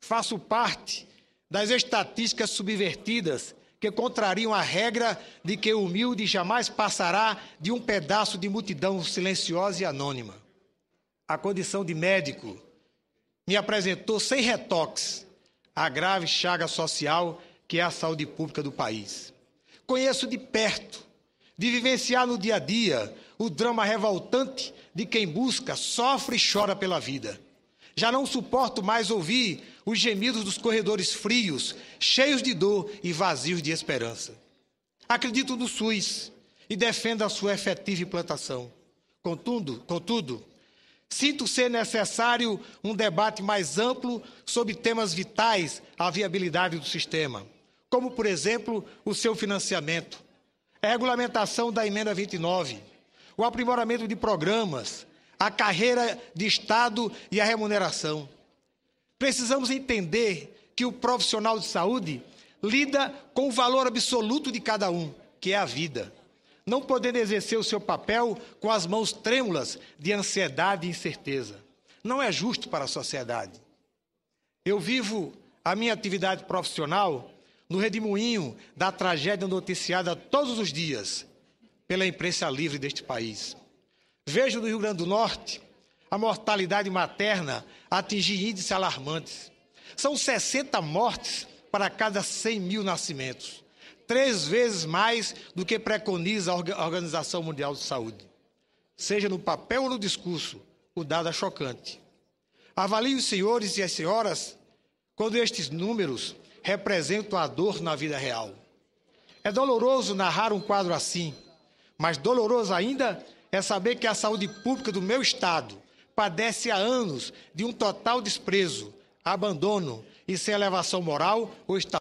Faço parte das estatísticas subvertidas que contrariam a regra de que o humilde jamais passará de um pedaço de multidão silenciosa e anônima. A condição de médico me apresentou sem retoques a grave chaga social que é a saúde pública do país. Conheço de perto, de vivenciar no dia a dia, o drama revoltante de quem busca, sofre e chora pela vida já não suporto mais ouvir os gemidos dos corredores frios, cheios de dor e vazios de esperança. Acredito no SUS e defendo a sua efetiva implantação. Contudo, contudo, sinto ser necessário um debate mais amplo sobre temas vitais à viabilidade do sistema, como, por exemplo, o seu financiamento, a regulamentação da emenda 29, o aprimoramento de programas, a carreira de Estado e a remuneração. Precisamos entender que o profissional de saúde lida com o valor absoluto de cada um, que é a vida, não podendo exercer o seu papel com as mãos trêmulas de ansiedade e incerteza. Não é justo para a sociedade. Eu vivo a minha atividade profissional no redemoinho da tragédia noticiada todos os dias pela imprensa livre deste país. Vejo no Rio Grande do Norte a mortalidade materna atingir índices alarmantes. São 60 mortes para cada 100 mil nascimentos, três vezes mais do que preconiza a Organização Mundial de Saúde. Seja no papel ou no discurso, o dado é chocante. Avalie os senhores e as senhoras quando estes números representam a dor na vida real. É doloroso narrar um quadro assim, mas doloroso ainda é saber que a saúde pública do meu Estado padece há anos de um total desprezo, abandono e sem elevação moral ou estatuto.